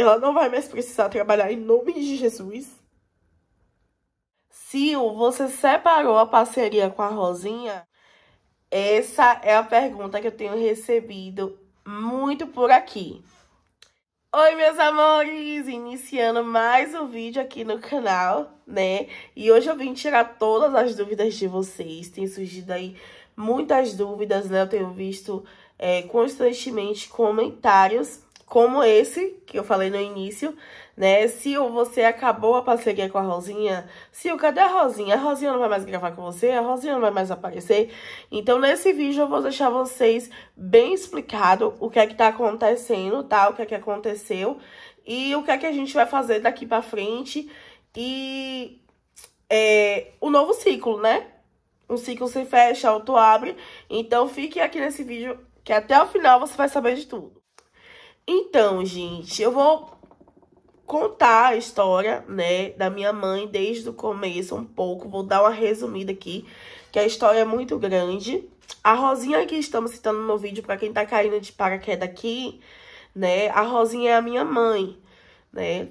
Ela não vai mais precisar trabalhar em nome de Jesus. Sil, você separou a parceria com a Rosinha? Essa é a pergunta que eu tenho recebido muito por aqui. Oi, meus amores! Iniciando mais um vídeo aqui no canal, né? E hoje eu vim tirar todas as dúvidas de vocês. Tem surgido aí muitas dúvidas, né? Eu tenho visto é, constantemente comentários como esse que eu falei no início, né? Se você acabou a parceria com a Rosinha, se o cadê a Rosinha? A Rosinha não vai mais gravar com você, a Rosinha não vai mais aparecer. Então, nesse vídeo eu vou deixar vocês bem explicado o que é que tá acontecendo, tá? O que é que aconteceu e o que é que a gente vai fazer daqui pra frente e é, o novo ciclo, né? Um ciclo se fecha, outro abre. Então, fique aqui nesse vídeo que até o final você vai saber de tudo. Então, gente, eu vou contar a história, né, da minha mãe desde o começo um pouco. Vou dar uma resumida aqui, que a história é muito grande. A Rosinha que estamos citando no vídeo, para quem tá caindo de paraquedas aqui, né, a Rosinha é a minha mãe, né.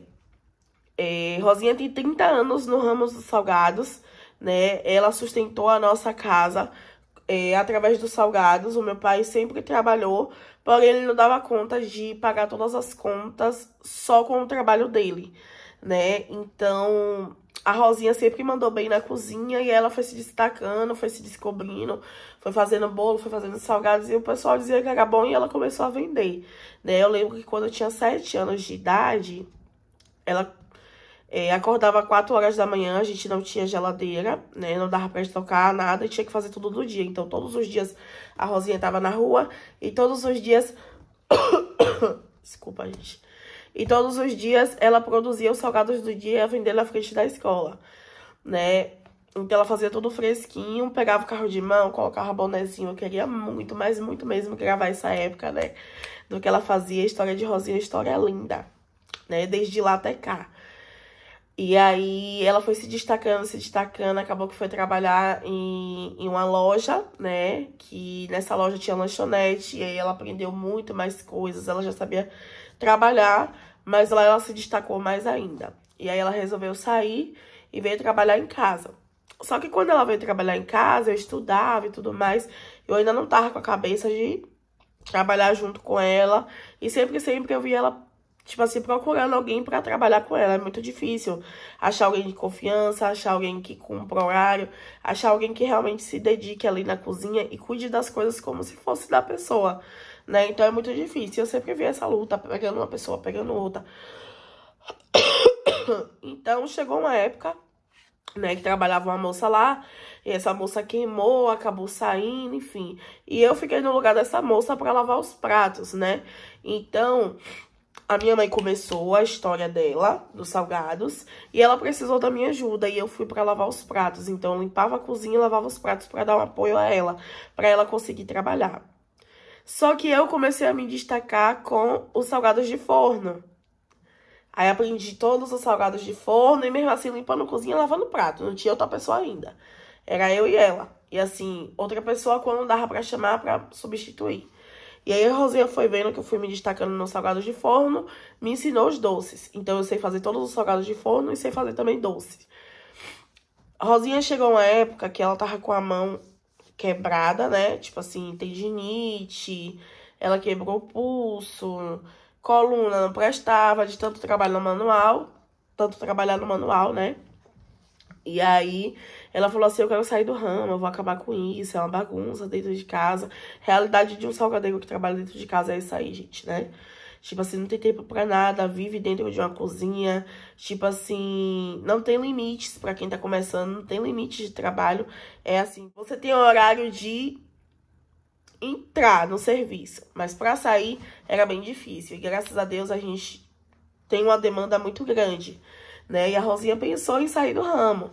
É, Rosinha tem 30 anos no ramo dos salgados, né, ela sustentou a nossa casa é, através dos salgados. O meu pai sempre trabalhou, porém ele não dava conta de pagar todas as contas só com o trabalho dele, né? Então, a Rosinha sempre mandou bem na cozinha e ela foi se destacando, foi se descobrindo, foi fazendo bolo, foi fazendo salgados e o pessoal dizia que era bom e ela começou a vender, né? Eu lembro que quando eu tinha sete anos de idade, ela é, acordava 4 horas da manhã, a gente não tinha geladeira, né? Não dava pra estocar nada e tinha que fazer tudo do dia. Então, todos os dias a Rosinha tava na rua e todos os dias... Desculpa, gente. E todos os dias ela produzia os salgados do dia e ia vender na frente da escola, né? Então ela fazia tudo fresquinho, pegava o carro de mão, colocava bonezinho. Eu queria muito, mas muito mesmo gravar essa época, né? Do que ela fazia. A história de Rosinha, história é linda, né? Desde lá até cá. E aí ela foi se destacando, se destacando, acabou que foi trabalhar em, em uma loja, né? Que nessa loja tinha lanchonete, e aí ela aprendeu muito mais coisas, ela já sabia trabalhar, mas lá ela se destacou mais ainda. E aí ela resolveu sair e veio trabalhar em casa. Só que quando ela veio trabalhar em casa, eu estudava e tudo mais, eu ainda não tava com a cabeça de trabalhar junto com ela. E sempre, sempre eu via ela tipo assim, procurando alguém para trabalhar com ela. É muito difícil achar alguém de confiança, achar alguém que cumpra horário, achar alguém que realmente se dedique ali na cozinha e cuide das coisas como se fosse da pessoa, né? Então é muito difícil. Eu sempre vi essa luta, pegando uma pessoa, pegando outra. Então chegou uma época né, que trabalhava uma moça lá, e essa moça queimou, acabou saindo, enfim. E eu fiquei no lugar dessa moça para lavar os pratos, né? Então, a minha mãe começou a história dela, dos salgados, e ela precisou da minha ajuda, e eu fui para lavar os pratos. Então, eu limpava a cozinha e lavava os pratos para dar um apoio a ela, para ela conseguir trabalhar. Só que eu comecei a me destacar com os salgados de forno. Aí aprendi todos os salgados de forno e mesmo assim limpando a cozinha, e lavando prato. Não tinha outra pessoa ainda. Era eu e ela. E assim, outra pessoa quando dava para chamar para substituir. E aí a Rosinha foi vendo que eu fui me destacando nos salgados de forno, me ensinou os doces. Então eu sei fazer todos os salgados de forno e sei fazer também doces. Rosinha chegou uma época que ela tava com a mão quebrada, né? Tipo assim, tendinite, ela quebrou o pulso, coluna não prestava de tanto trabalho no manual, tanto trabalhar no manual, né? E aí ela falou assim: eu quero sair do ramo, eu vou acabar com isso, é uma bagunça dentro de casa. Realidade de um salgadeiro que trabalha dentro de casa é isso aí, gente, né? Tipo assim, não tem tempo para nada, vive dentro de uma cozinha. Tipo assim, não tem limites para quem tá começando, não tem limite de trabalho. É assim, você tem horário de entrar no serviço, mas para sair era bem difícil. E graças a Deus a gente tem uma demanda muito grande né? E a Rosinha pensou em sair do ramo.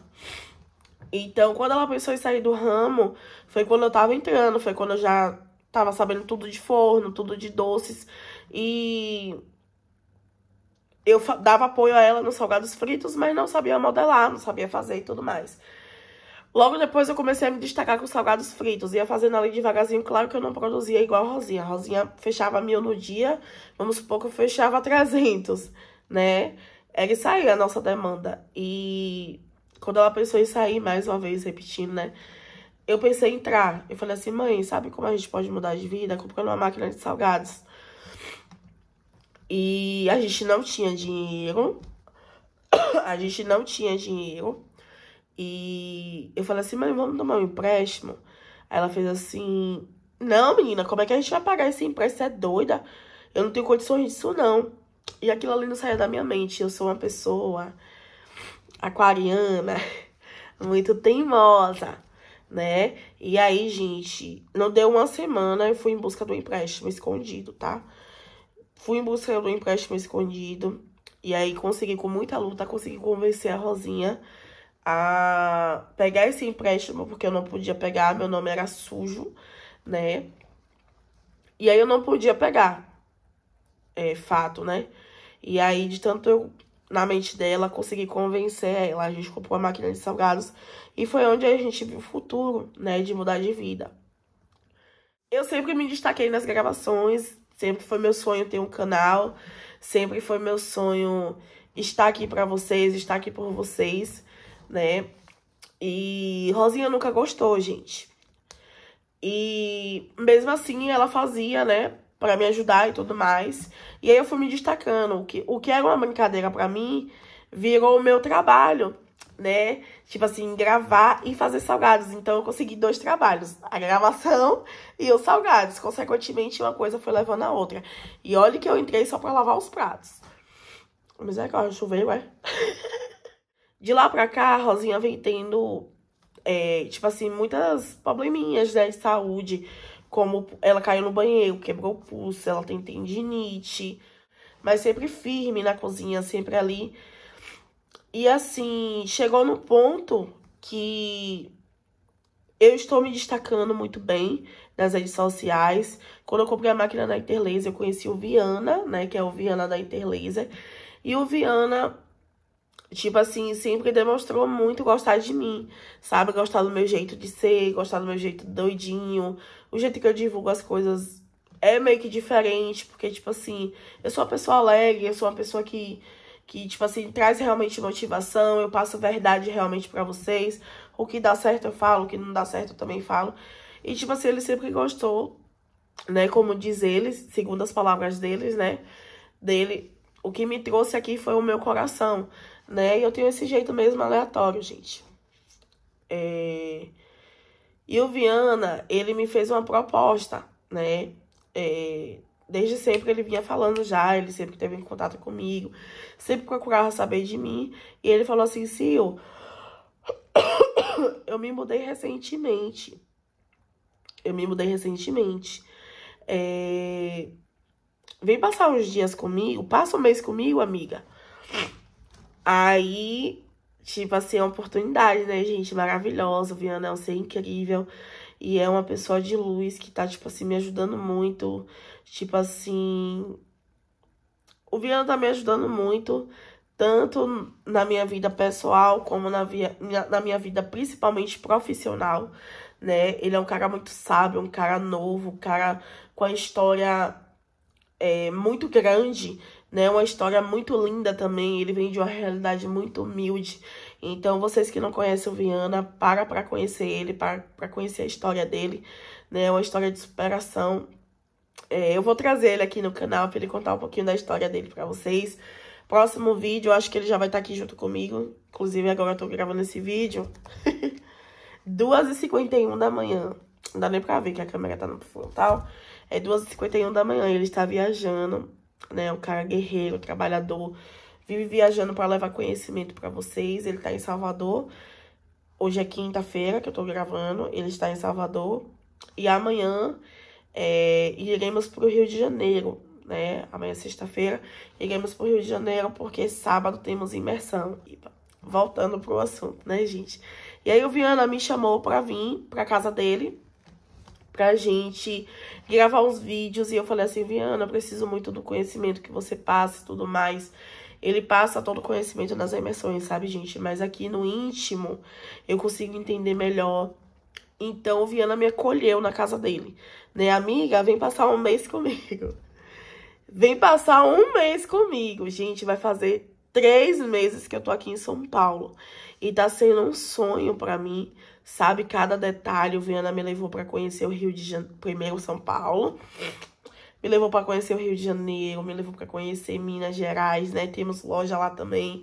Então, quando ela pensou em sair do ramo, foi quando eu tava entrando, foi quando eu já tava sabendo tudo de forno, tudo de doces. E eu dava apoio a ela nos salgados fritos, mas não sabia modelar, não sabia fazer e tudo mais. Logo depois eu comecei a me destacar com os salgados fritos. Ia fazendo ali devagarzinho. Claro que eu não produzia igual a Rosinha. A Rosinha fechava mil no dia. Vamos supor que eu fechava 300, né? ele saiu a nossa demanda. E quando ela pensou em sair, mais uma vez, repetindo, né? Eu pensei em entrar. Eu falei assim, mãe, sabe como a gente pode mudar de vida? Comprando uma máquina de salgados. E a gente não tinha dinheiro. A gente não tinha dinheiro. E eu falei assim, mãe, vamos tomar um empréstimo? Aí ela fez assim, não, menina, como é que a gente vai pagar esse empréstimo? Você é doida? Eu não tenho condições disso, não. E aquilo ali não saiu da minha mente. Eu sou uma pessoa aquariana, muito teimosa, né? E aí, gente, não deu uma semana, eu fui em busca do empréstimo escondido, tá? Fui em busca do empréstimo escondido. E aí consegui, com muita luta, consegui convencer a Rosinha a pegar esse empréstimo, porque eu não podia pegar, meu nome era sujo, né? E aí eu não podia pegar é, fato, né? E aí, de tanto eu, na mente dela, consegui convencer ela, a gente comprou a máquina de salgados e foi onde a gente viu o futuro, né, de mudar de vida. Eu sempre me destaquei nas gravações, sempre foi meu sonho ter um canal, sempre foi meu sonho estar aqui para vocês, estar aqui por vocês, né? E Rosinha nunca gostou, gente. E mesmo assim ela fazia, né? para me ajudar e tudo mais. E aí eu fui me destacando. O que, o que era uma brincadeira para mim virou o meu trabalho, né? Tipo assim, gravar e fazer salgados. Então eu consegui dois trabalhos: a gravação e os salgados. Consequentemente, uma coisa foi levando a outra. E olha que eu entrei só para lavar os pratos. Mas é claro, choveu, ué. De lá pra cá, a Rosinha vem tendo, é, tipo assim, muitas probleminhas né, de saúde como ela caiu no banheiro, quebrou o pulso, ela tem tendinite, mas sempre firme na cozinha, sempre ali. E assim, chegou no ponto que eu estou me destacando muito bem nas redes sociais. Quando eu comprei a máquina da Interlaser, eu conheci o Viana, né, que é o Viana da Interlaser. E o Viana tipo assim, sempre demonstrou muito gostar de mim, sabe? Gostar do meu jeito de ser, gostar do meu jeito doidinho, o jeito que eu divulgo as coisas é meio que diferente, porque, tipo assim, eu sou uma pessoa alegre, eu sou uma pessoa que, que tipo assim, traz realmente motivação, eu passo verdade realmente para vocês, o que dá certo eu falo, o que não dá certo eu também falo. E, tipo assim, ele sempre gostou, né, como diz ele, segundo as palavras deles, né, dele, o que me trouxe aqui foi o meu coração, né? E eu tenho esse jeito mesmo aleatório, gente. É... E o Viana, ele me fez uma proposta, né? É... Desde sempre ele vinha falando já, ele sempre teve em contato comigo, sempre procurava saber de mim. E ele falou assim, Sil, eu me mudei recentemente. Eu me mudei recentemente. É... Vem passar uns dias comigo, passa um mês comigo, amiga. Aí, tipo assim, é uma oportunidade, né, gente? Maravilhosa. o Viana é um ser incrível. E é uma pessoa de luz que tá, tipo assim, me ajudando muito. Tipo assim. O Viana tá me ajudando muito, tanto na minha vida pessoal, como na, via, na minha vida principalmente profissional, né? Ele é um cara muito sábio, um cara novo, um cara com a história é, muito grande né? É uma história muito linda também, ele vem de uma realidade muito humilde. Então, vocês que não conhecem o Viana, para para conhecer ele, para para conhecer a história dele, né? É uma história de superação. É, eu vou trazer ele aqui no canal para ele contar um pouquinho da história dele para vocês. Próximo vídeo, eu acho que ele já vai estar tá aqui junto comigo. Inclusive, agora eu tô gravando esse vídeo. 2h51 da manhã. Não dá nem pra ver que a câmera tá no frontal. É 2h51 da manhã ele está viajando né? Um cara guerreiro, trabalhador, vive viajando para levar conhecimento para vocês. Ele tá em Salvador. Hoje é quinta-feira que eu tô gravando, ele está em Salvador. E amanhã é, iremos pro Rio de Janeiro, né? Amanhã, é sexta-feira, iremos pro Rio de Janeiro, porque sábado temos imersão. E voltando pro assunto, né, gente? E aí o Viana me chamou pra vir pra casa dele pra gente gravar uns vídeos. E eu falei assim, Viana, preciso muito do conhecimento que você passa e tudo mais. Ele passa todo o conhecimento nas imersões, sabe, gente? Mas aqui no íntimo eu consigo entender melhor. Então, o Viana me acolheu na casa dele. Né, amiga? Vem passar um mês comigo. Vem passar um mês comigo, gente. Vai fazer três meses que eu tô aqui em São Paulo. E tá sendo um sonho para mim sabe cada detalhe. O Viana me levou para conhecer o Rio de Janeiro, primeiro São Paulo, me levou para conhecer o Rio de Janeiro, me levou para conhecer Minas Gerais, né? Temos loja lá também.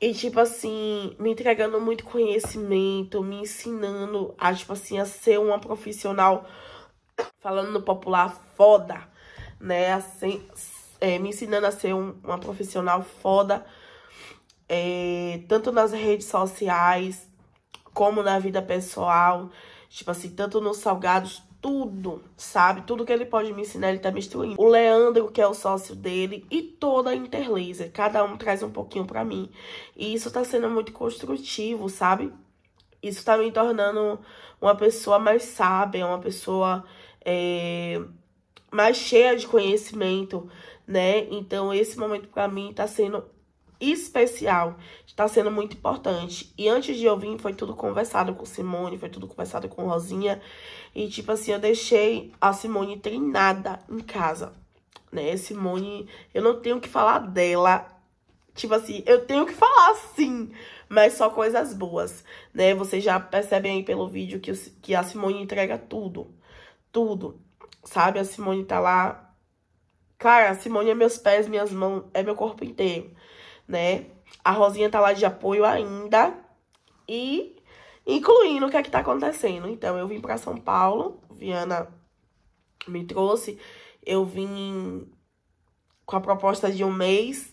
E, tipo assim, me entregando muito conhecimento, me ensinando a, tipo assim, a ser uma profissional, falando no popular, foda, né? Assim, é, me ensinando a ser um, uma profissional foda, é, tanto nas redes sociais, como na vida pessoal, tipo assim, tanto nos salgados, tudo, sabe? Tudo que ele pode me ensinar, ele tá me instruindo. O Leandro, que é o sócio dele, e toda a Interlaser, cada um traz um pouquinho para mim. E isso tá sendo muito construtivo, sabe? Isso tá me tornando uma pessoa mais sábia, uma pessoa é, mais cheia de conhecimento, né? Então, esse momento para mim tá sendo especial, está sendo muito importante. E antes de eu vir, foi tudo conversado com Simone, foi tudo conversado com Rosinha. E, tipo assim, eu deixei a Simone treinada em casa, né? Simone, eu não tenho que falar dela. Tipo assim, eu tenho que falar sim, mas só coisas boas, né? Vocês já percebem aí pelo vídeo que, que a Simone entrega tudo, tudo, sabe? A Simone tá lá. Cara, a Simone é meus pés, minhas mãos, é meu corpo inteiro né? A Rosinha tá lá de apoio ainda e incluindo o que é que tá acontecendo. Então, eu vim para São Paulo, Viana me trouxe, eu vim com a proposta de um mês,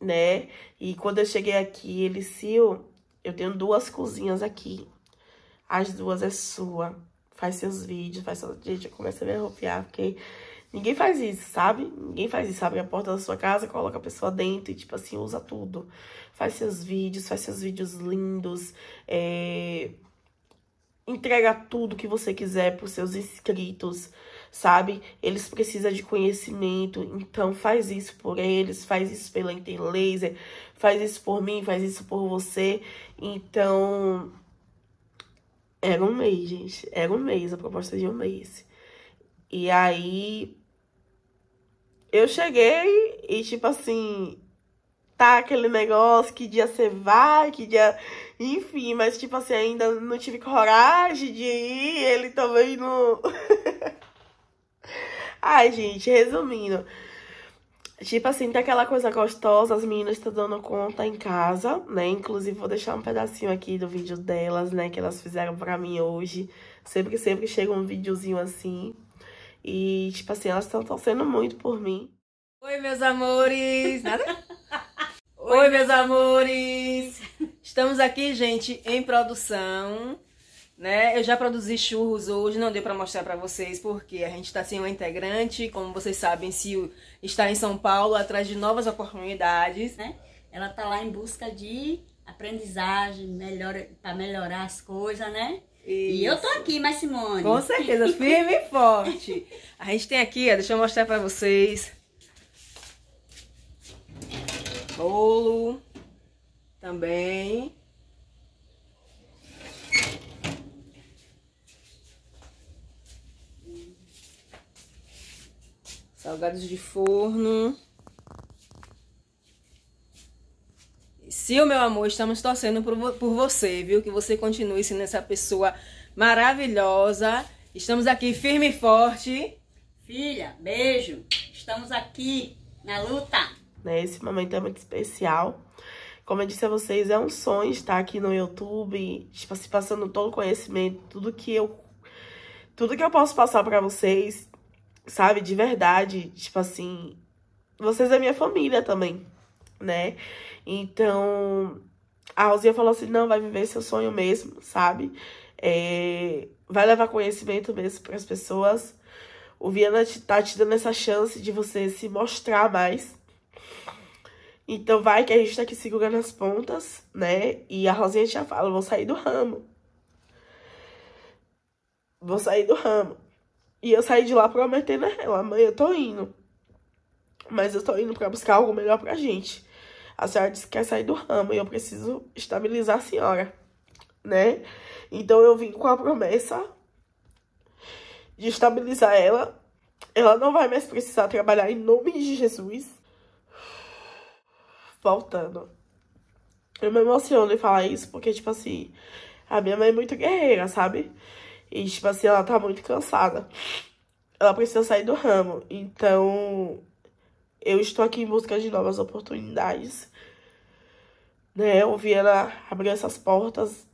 né? E quando eu cheguei aqui, ele se eu, eu tenho duas cozinhas aqui. As duas é sua. Faz seus vídeos, faz seus... Gente, eu comecei a me arrupiar, porque... Ninguém faz isso, sabe? Ninguém faz isso. Abre a porta da sua casa, coloca a pessoa dentro e, tipo assim, usa tudo. Faz seus vídeos, faz seus vídeos lindos. É... Entrega tudo que você quiser pros seus inscritos, sabe? Eles precisam de conhecimento, então faz isso por eles, faz isso pela Interlaser, faz isso por mim, faz isso por você. Então. Era um mês, gente. Era um mês, a proposta de um mês. E aí, eu cheguei e, tipo assim, tá aquele negócio, que dia você vai, que dia. Enfim, mas, tipo assim, ainda não tive coragem de ir, ele também não. Ai, gente, resumindo. Tipo assim, tá aquela coisa gostosa, as meninas estão dando conta em casa, né? Inclusive, vou deixar um pedacinho aqui do vídeo delas, né? Que elas fizeram pra mim hoje. Sempre, sempre chega um videozinho assim. E, tipo assim, elas estão torcendo muito por mim. Oi, meus amores! Nada? Oi, meus amores! Estamos aqui, gente, em produção. Né? Eu já produzi churros hoje, não deu para mostrar para vocês porque a gente está sem um integrante, como vocês sabem, se está em São Paulo atrás de novas oportunidades, né? Ela tá lá em busca de aprendizagem, para melhorar as coisas, né? Isso. E eu tô aqui, mas Simone. Com certeza, firme e forte. A gente tem aqui, ó, deixa eu mostrar pra vocês. Bolo. Também. Salgados de forno. Sil, meu amor, estamos torcendo por, por você, viu? Que você continue sendo essa pessoa maravilhosa. Estamos aqui firme e forte. Filha, beijo. Estamos aqui na luta. Né, esse momento é muito especial. Como eu disse a vocês, é um sonho estar aqui no YouTube, tipo, se passando todo o conhecimento, tudo que eu tudo que eu posso passar para vocês, sabe, de verdade, tipo assim, vocês é minha família também né? Então, a Rosinha falou assim: não, vai viver seu sonho mesmo, sabe? É, vai levar conhecimento mesmo para as pessoas. O Viana tá te dando essa chance de você se mostrar mais. Então vai que a gente tá aqui segurando as pontas, né? E a Rosinha já fala, vou sair do ramo. Vou sair do ramo. E eu saí de lá prometendo a ela, mãe, eu tô indo. Mas eu tô indo pra buscar algo melhor pra gente. A senhora disse que quer sair do ramo e eu preciso estabilizar a senhora, né? Então eu vim com a promessa de estabilizar ela. Ela não vai mais precisar trabalhar em nome de Jesus. Voltando. Eu me emociono em falar isso porque, tipo assim, a minha mãe é muito guerreira, sabe? E, tipo assim, ela tá muito cansada. Ela precisa sair do ramo. Então, eu estou aqui em busca de novas oportunidades né? Eu vi ela abrir essas portas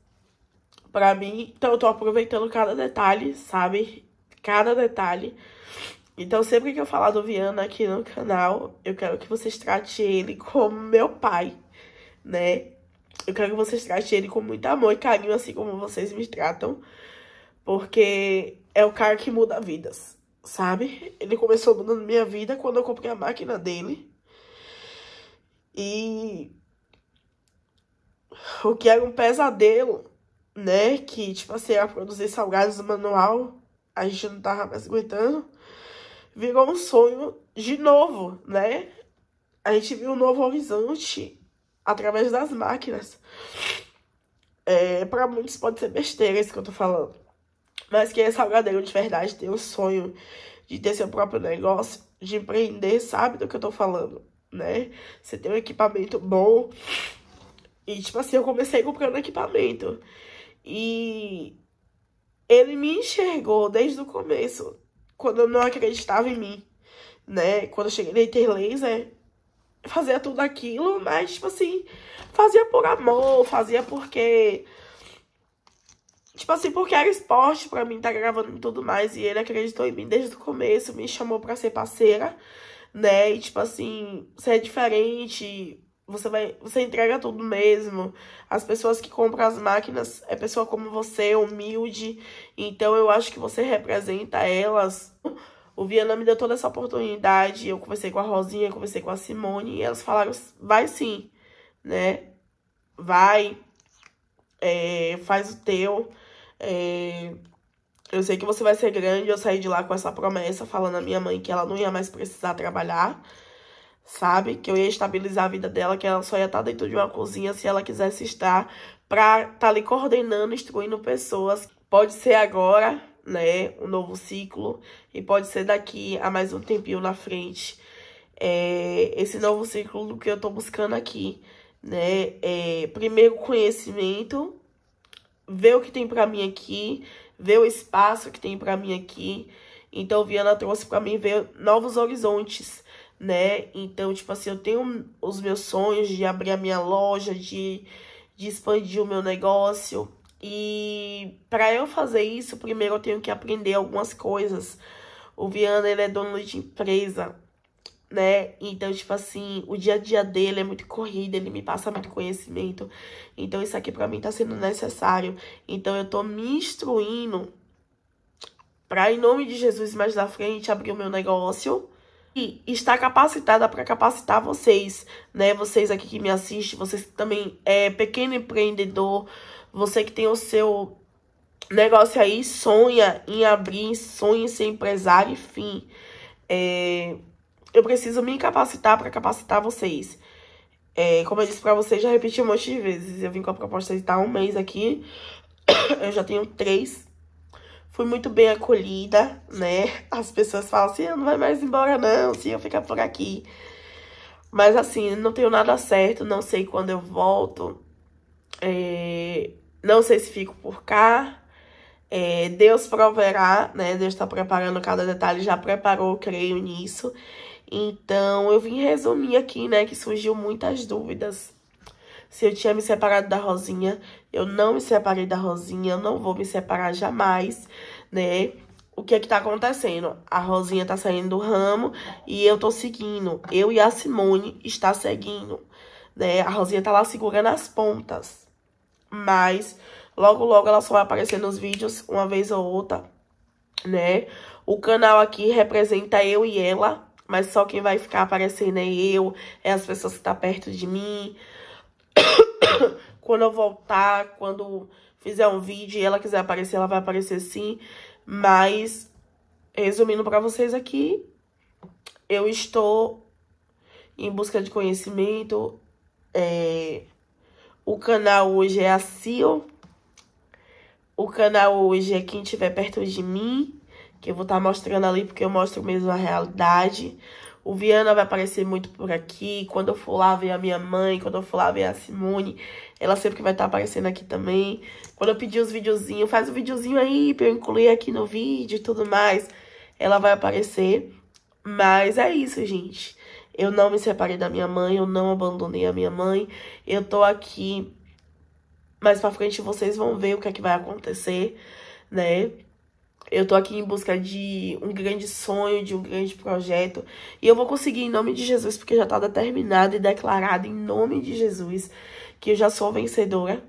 para mim. Então eu tô aproveitando cada detalhe, sabe? Cada detalhe. Então sempre que eu falar do Viana aqui no canal, eu quero que vocês tratem ele como meu pai, né? Eu quero que vocês tratem ele com muito amor e carinho, assim como vocês me tratam. Porque é o cara que muda vidas, sabe? Ele começou mudando minha vida quando eu comprei a máquina dele. E o que era um pesadelo, né? Que, tipo assim, a produzir salgados manual, a gente não tava mais aguentando, virou um sonho de novo, né? A gente viu um novo horizonte através das máquinas. É, para muitos pode ser besteira isso que eu tô falando. Mas quem é salgadeiro de verdade tem o sonho de ter seu próprio negócio, de empreender, sabe do que eu tô falando, né? Você tem um equipamento bom, e, tipo assim, eu comecei comprando equipamento. E ele me enxergou desde o começo, quando eu não acreditava em mim, né? Quando eu cheguei na Interlaser, fazia tudo aquilo, mas, tipo assim, fazia por amor, fazia porque... Tipo assim, porque era esporte pra mim, tá gravando e tudo mais. E ele acreditou em mim desde o começo, me chamou pra ser parceira, né? E, tipo assim, ser diferente, você vai, você entrega tudo mesmo. As pessoas que compram as máquinas é pessoa como você, humilde. Então eu acho que você representa elas. O Viana me deu toda essa oportunidade. Eu conversei com a Rosinha, conversei com a Simone e elas falaram: vai sim, né? Vai, é, faz o teu. É, eu sei que você vai ser grande. Eu saí de lá com essa promessa, falando à minha mãe que ela não ia mais precisar trabalhar sabe? Que eu ia estabilizar a vida dela, que ela só ia estar tá dentro de uma cozinha se ela quisesse estar para estar tá ali coordenando, instruindo pessoas. Pode ser agora, né, um novo ciclo e pode ser daqui a mais um tempinho na frente. É, esse novo ciclo do que eu tô buscando aqui, né? É, primeiro conhecimento, ver o que tem para mim aqui, ver o espaço que tem para mim aqui. Então Viana trouxe para mim ver novos horizontes, né? Então, tipo assim, eu tenho os meus sonhos de abrir a minha loja, de, de expandir o meu negócio. E para eu fazer isso, primeiro eu tenho que aprender algumas coisas. O Viana, ele é dono de empresa, né? Então, tipo assim, o dia a dia dele é muito corrido, ele me passa muito conhecimento. Então, isso aqui para mim tá sendo necessário. Então, eu tô me instruindo para em nome de Jesus mais da frente abrir o meu negócio está capacitada para capacitar vocês, né? Vocês aqui que me assistem, vocês que também é pequeno empreendedor, você que tem o seu negócio aí, sonha em abrir, sonha em ser empresário, enfim. É, eu preciso me capacitar para capacitar vocês. É, como eu disse para vocês, já repeti um monte de vezes. Eu vim com a proposta de estar um mês aqui. Eu já tenho três fui muito bem acolhida, né? As pessoas falam assim, ah, não vai mais embora não, se eu ficar por aqui. Mas assim, não tenho nada certo, não sei quando eu volto, é... não sei se fico por cá. É... Deus proverá, né? Deus está preparando cada detalhe, já preparou, creio nisso. Então, eu vim resumir aqui, né, que surgiu muitas dúvidas se eu tinha me separado da Rosinha. Eu não me separei da Rosinha, eu não vou me separar jamais, né? O que é que tá acontecendo? A Rosinha tá saindo do ramo e eu tô seguindo. Eu e a Simone está seguindo, né? A Rosinha tá lá segurando as pontas. Mas logo logo ela só vai aparecer nos vídeos uma vez ou outra, né? O canal aqui representa eu e ela, mas só quem vai ficar aparecendo é eu, é as pessoas que estão tá perto de mim, quando eu voltar, quando fizer um vídeo e ela quiser aparecer, ela vai aparecer sim. Mas, resumindo para vocês aqui, eu estou em busca de conhecimento. É... O canal hoje é a CIO. O canal hoje é quem estiver perto de mim, que eu vou estar tá mostrando ali, porque eu mostro mesmo a realidade. O Viana vai aparecer muito por aqui. Quando eu for lá ver a minha mãe, quando eu for lá ver a Simone, ela sempre vai estar aparecendo aqui também. Quando eu pedir os videozinhos, faz o um videozinho aí pra eu incluir aqui no vídeo e tudo mais. Ela vai aparecer. Mas é isso, gente. Eu não me separei da minha mãe, eu não abandonei a minha mãe. Eu tô aqui. Mais pra frente vocês vão ver o que é que vai acontecer, né? Eu tô aqui em busca de um grande sonho, de um grande projeto. E eu vou conseguir em nome de Jesus, porque já tá determinado e declarado em nome de Jesus que eu já sou vencedora,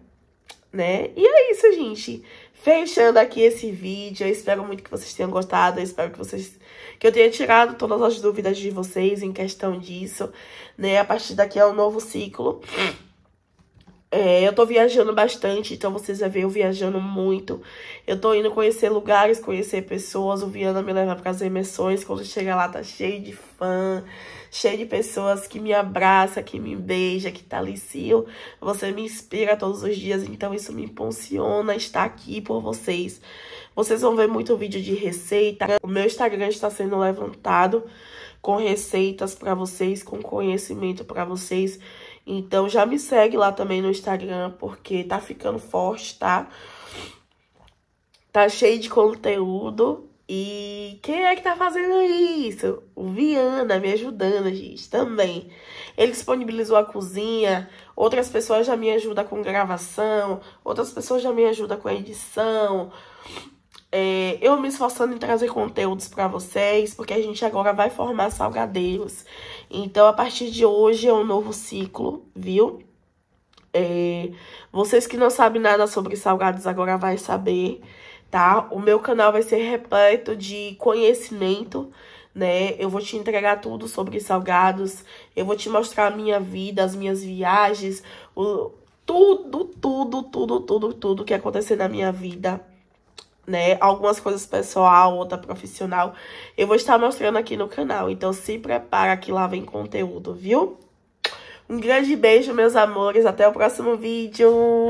né? E é isso, gente. Fechando aqui esse vídeo, eu espero muito que vocês tenham gostado, eu espero que vocês que eu tenha tirado todas as dúvidas de vocês em questão disso, né? A partir daqui é um novo ciclo. É, eu tô viajando bastante, então vocês vão ver eu viajando muito. Eu tô indo conhecer lugares, conhecer pessoas. O Viana me leva para as emissões. Quando chega lá, tá cheio de fã, cheio de pessoas que me abraça, que me beija, que tá ali. você me inspira todos os dias, então isso me impulsiona estar aqui por vocês. Vocês vão ver muito vídeo de receita. O meu Instagram está sendo levantado com receitas para vocês, com conhecimento para vocês então já me segue lá também no Instagram, porque tá ficando forte, tá? Tá cheio de conteúdo. E quem é que tá fazendo isso? O Viana me ajudando, gente, também. Ele disponibilizou a cozinha, outras pessoas já me ajudam com gravação, outras pessoas já me ajudam com a edição. É, eu me esforçando em trazer conteúdos para vocês, porque a gente agora vai formar salgadeiros. Então, a partir de hoje é um novo ciclo, viu? É, vocês que não sabem nada sobre salgados agora vai saber, tá? O meu canal vai ser repleto de conhecimento, né? Eu vou te entregar tudo sobre salgados, eu vou te mostrar a minha vida, as minhas viagens, o, tudo, tudo, tudo, tudo, tudo que acontecer na minha vida né? Algumas coisas pessoal, outra profissional. Eu vou estar mostrando aqui no canal. Então se prepara que lá vem conteúdo, viu? Um grande beijo, meus amores. Até o próximo vídeo.